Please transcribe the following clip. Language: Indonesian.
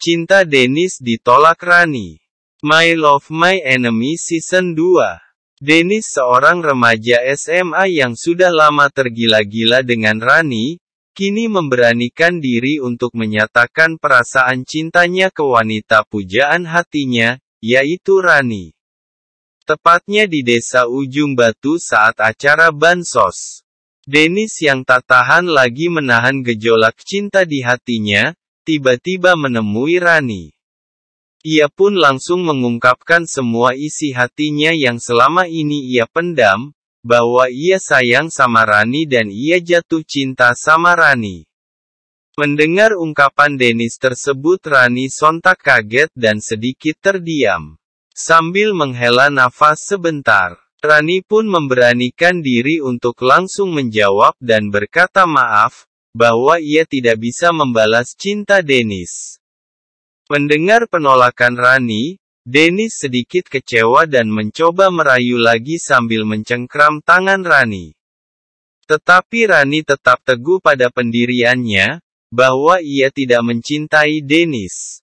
Cinta Dennis ditolak Rani. My Love My Enemy Season 2 Dennis seorang remaja SMA yang sudah lama tergila-gila dengan Rani, kini memberanikan diri untuk menyatakan perasaan cintanya ke wanita pujaan hatinya, yaitu Rani. Tepatnya di desa Ujung Batu saat acara Bansos. Dennis yang tak tahan lagi menahan gejolak cinta di hatinya, tiba-tiba menemui Rani. Ia pun langsung mengungkapkan semua isi hatinya yang selama ini ia pendam, bahwa ia sayang sama Rani dan ia jatuh cinta sama Rani. Mendengar ungkapan Denis tersebut Rani sontak kaget dan sedikit terdiam. Sambil menghela nafas sebentar, Rani pun memberanikan diri untuk langsung menjawab dan berkata maaf, bahwa ia tidak bisa membalas cinta Denis. Mendengar penolakan Rani, Denis sedikit kecewa dan mencoba merayu lagi sambil mencengkram tangan Rani. Tetapi Rani tetap teguh pada pendiriannya, bahwa ia tidak mencintai Denis.